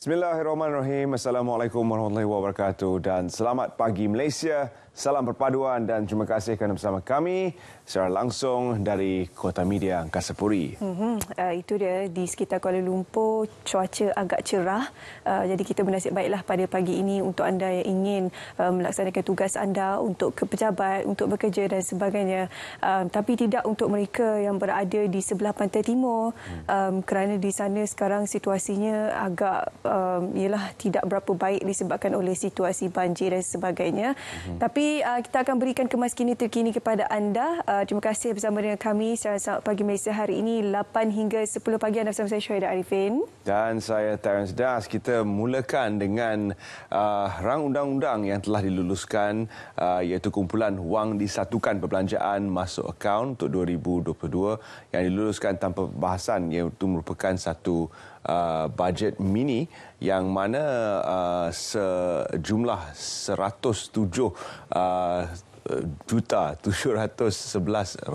Bismillahirrahmanirrahim. Assalamualaikum warahmatullahi wabarakatuh dan selamat pagi Malaysia. Salam perpaduan dan terima kasih kerana bersama kami secara langsung dari Kota Media Angkasa Puri. Mm-hmm. Uh, itu dia di sekitar Kuala Lumpur, cuaca agak cerah. Uh, jadi kita bernasib baiklah pada pagi ini untuk anda yang ingin uh, melaksanakan tugas anda untuk ke pejabat, untuk bekerja dan sebagainya. Uh, tapi tidak untuk mereka yang berada di sebelah pantai timur hmm. um, kerana di sana sekarang situasinya agak um, ialah tidak berapa baik disebabkan oleh situasi banjir dan sebagainya. Mm-hmm. Tapi uh, kita akan berikan kemas kini terkini kepada anda. Uh, terima kasih bersama dengan kami selamat pagi Malaysia hari ini 8 hingga 10 pagi anda bersama saya Syahidah Arifin. Dan saya Terence Das. Kita mulakan dengan uh, rang undang-undang yang telah diluluskan uh, iaitu kumpulan wang disatukan perbelanjaan masuk akaun untuk 2022 yang diluluskan tanpa perbahasan iaitu merupakan satu Uh, budget mini yang mana uh, sejumlah 107 uh, Eh, juta 711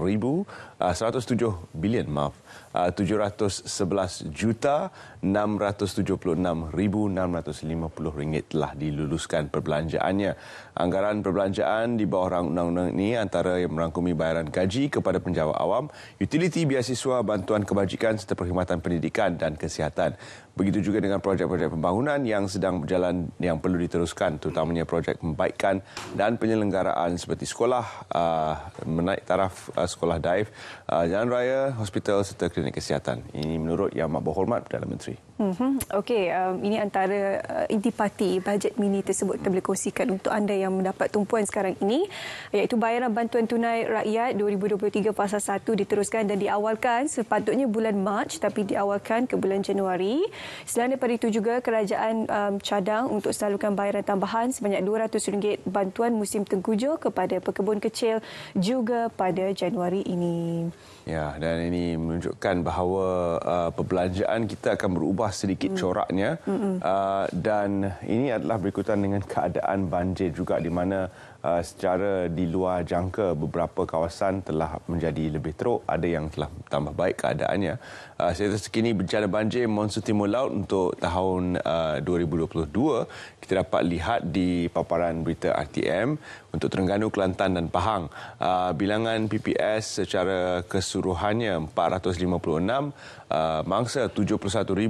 ribu eh, uh, 107 bilion maaf eh, uh, 711 juta 676 ribu 650 ringgit telah diluluskan perbelanjaannya anggaran perbelanjaan di bawah rang undang-undang ini antara yang merangkumi bayaran gaji kepada penjawa awam utiliti biasiswa bantuan kebajikan serta perkhidmatan pendidikan dan kesihatan begitu juga dengan projek-projek pembangunan yang sedang berjalan yang perlu diteruskan terutamanya projek pembaikan dan penyelenggaraan seperti seperti sekolah, uh, menaik taraf uh, sekolah daif, uh, jalan raya, hospital serta klinik kesihatan. Ini menurut Yang Mak Berhormat Perdana Menteri. Mm-hmm. Okey, um, ini antara uh, intipati bajet mini tersebut kita boleh kongsikan untuk anda yang mendapat tumpuan sekarang ini iaitu bayaran bantuan tunai rakyat 2023 fasa 1 diteruskan dan diawalkan sepatutnya bulan Mac tapi diawalkan ke bulan Januari. Selain daripada itu juga kerajaan um, cadang untuk salurkan bayaran tambahan sebanyak RM200 bantuan musim tengkujuh kepada kepada pekebun kecil juga pada Januari ini. Ya, dan ini menunjukkan bahawa uh, perbelanjaan kita akan berubah sedikit mm. coraknya. Uh, dan ini adalah berikutan dengan keadaan banjir juga di mana Uh, secara di luar jangka beberapa kawasan telah menjadi lebih teruk ada yang telah tambah baik keadaannya uh, saya rasa kini bencana banjir monsun timur laut untuk tahun 2022 uh, kita dapat lihat di paparan berita RTM untuk Terengganu, Kelantan dan Pahang bilangan PPS secara keseluruhannya 456 mangsa 71,037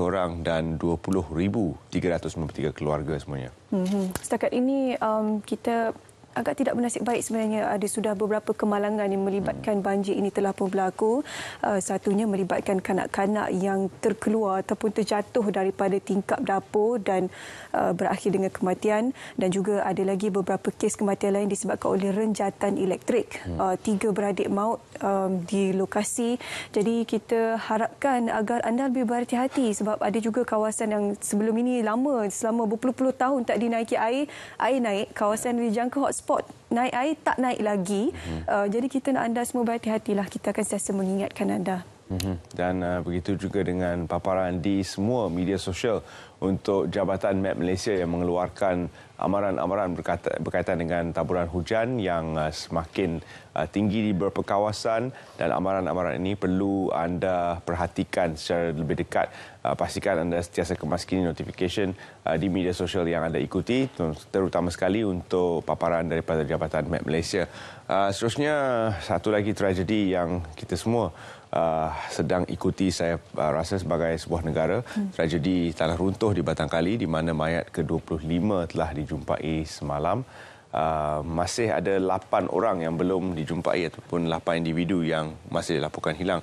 orang dan 20,393 keluarga semuanya mhm. setakat ini um, kita the agak tidak bernasib baik sebenarnya ada ah, sudah beberapa kemalangan yang melibatkan hmm. banjir ini telah pun berlaku. Ah, satunya melibatkan kanak-kanak yang terkeluar ataupun terjatuh daripada tingkap dapur dan ah, berakhir dengan kematian. Dan juga ada lagi beberapa kes kematian lain disebabkan oleh renjatan elektrik. Hmm. Tiga beradik maut um, di lokasi. Jadi kita harapkan agar anda lebih berhati-hati sebab ada juga kawasan yang sebelum ini lama, selama berpuluh-puluh tahun tak dinaiki air, air naik, kawasan ya. dijangka hotspot spot naik air tak naik lagi. Hmm. Uh, jadi kita nak anda semua berhati-hatilah. Kita akan sentiasa mengingatkan anda. Mhm. Dan uh, begitu juga dengan paparan di semua media sosial untuk Jabatan Map Malaysia yang mengeluarkan amaran-amaran berkaitan dengan taburan hujan yang uh, semakin uh, tinggi di beberapa kawasan dan amaran-amaran ini perlu anda perhatikan secara lebih dekat uh, pastikan anda sentiasa kemaskini notification notifikasi di media sosial yang anda ikuti terutama sekali untuk paparan daripada Jabatan Map Malaysia seterusnya satu lagi tragedi yang kita semua Uh, sedang ikuti saya uh, rasa sebagai sebuah negara hmm. tragedi tanah runtuh di Batang Kali di mana mayat ke-25 telah dijual. Dijumpai semalam. Uh, masih ada 8 orang yang belum dijumpai ataupun 8 individu yang masih dilaporkan hilang.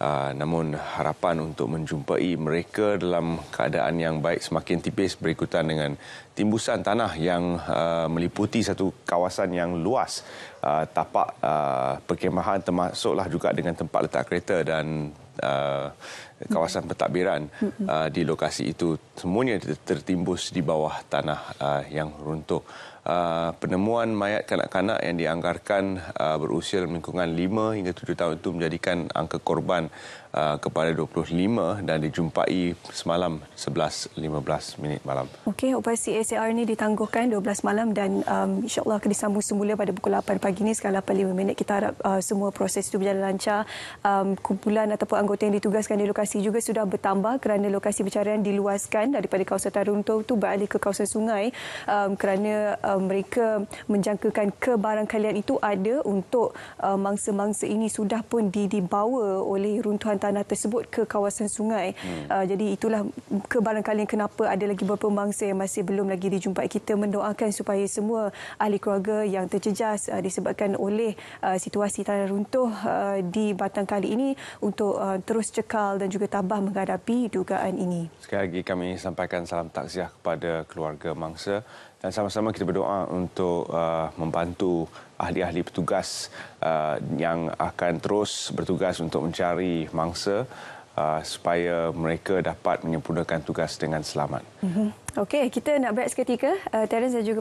Uh, namun harapan untuk menjumpai mereka dalam keadaan yang baik semakin tipis berikutan dengan timbusan tanah yang uh, meliputi satu kawasan yang luas uh, tapak uh, perkhemahan termasuklah juga dengan tempat letak kereta dan uh, kawasan pentadbiran uh, di lokasi itu semuanya tertimbus di bawah tanah uh, yang runtuh. Uh, penemuan mayat kanak-kanak yang dianggarkan uh, berusia lingkungan 5 hingga 7 tahun itu menjadikan angka korban uh, kepada 25 dan dijumpai semalam 11.15 minit malam. Okey, operasi ACR ini ditangguhkan 12 malam dan um, insyaAllah akan disambung semula pada pukul 8 pagi ini sekarang 8.5 minit. Kita harap uh, semua proses itu berjalan lancar. Um, kumpulan ataupun anggota yang ditugaskan di lokasi lokasi juga sudah bertambah kerana lokasi pencarian diluaskan daripada kawasan Taruntung tu beralih ke kawasan sungai um, kerana um, mereka menjangkakan kebarangkalian itu ada untuk um, mangsa-mangsa ini sudah pun dibawa oleh runtuhan tanah tersebut ke kawasan sungai. Hmm. Uh, jadi itulah kebarangkalian kenapa ada lagi beberapa mangsa yang masih belum lagi dijumpai. Kita mendoakan supaya semua ahli keluarga yang terjejas uh, disebabkan oleh uh, situasi tanah runtuh uh, di batang kali ini untuk uh, terus cekal dan juga juga tabah menghadapi dugaan ini. Sekali lagi kami sampaikan salam takziah kepada keluarga mangsa dan sama-sama kita berdoa untuk uh, membantu ahli-ahli petugas uh, yang akan terus bertugas untuk mencari mangsa uh, supaya mereka dapat menyempurnakan tugas dengan selamat. Mm-hmm. Okey, kita nak break seketika. Uh, Terence dan juga